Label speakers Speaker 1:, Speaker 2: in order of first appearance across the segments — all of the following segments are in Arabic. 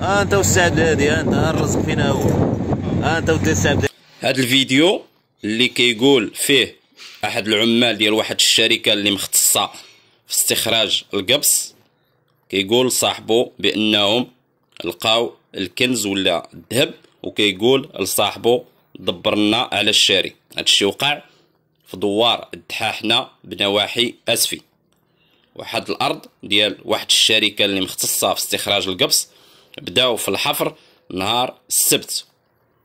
Speaker 1: آه، انت والسعد هادي آه، انت آه، الرزق فينا هو انت وتسعد هذا الفيديو اللي كيقول فيه احد العمال ديال واحد الشركه اللي مختصه في استخراج القبس كيقول صاحبه بانهم لقاو الكنز ولا الذهب وكيقول لصاحبو دبرنا على الشاري هادشي وقع في دوار الدحاحنه بنواحي اسفي واحد الارض ديال واحد الشركه اللي مختصه في استخراج القبس بداو في الحفر نهار السبت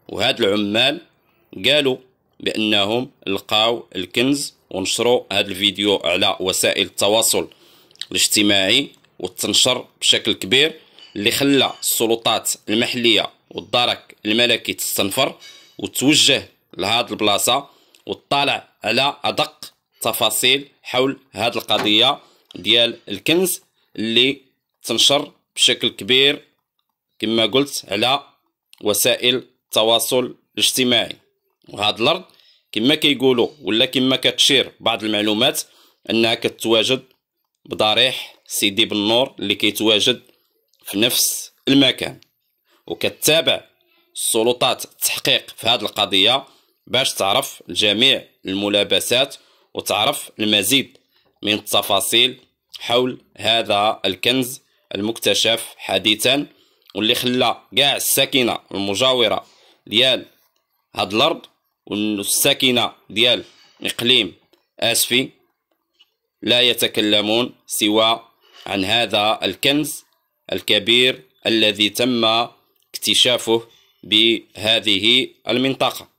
Speaker 1: وهاد العمال قالوا بانهم لقاو الكنز ونشروا هاد الفيديو على وسائل التواصل الاجتماعي وتنشر بشكل كبير اللي خلى السلطات المحليه والدرك الملكي تستنفر وتوجه لهاد البلاصه وتطالع على ادق تفاصيل حول هاد القضيه ديال الكنز اللي تنشر بشكل كبير كما قلت على وسائل التواصل الاجتماعي وهذا الارض كما كيقولوا ولا كما كتشير بعض المعلومات انها كتواجد بضريح سيدي بنور اللي كيتواجد في نفس المكان وكتتابع السلطات التحقيق في هذه القضيه باش تعرف جميع الملابسات وتعرف المزيد من التفاصيل حول هذا الكنز المكتشف حديثا واللي خلى كاع الساكنه المجاوره ديال هاد الارض والساكنه ديال اقليم اسفي لا يتكلمون سوى عن هذا الكنز الكبير الذي تم اكتشافه بهذه المنطقه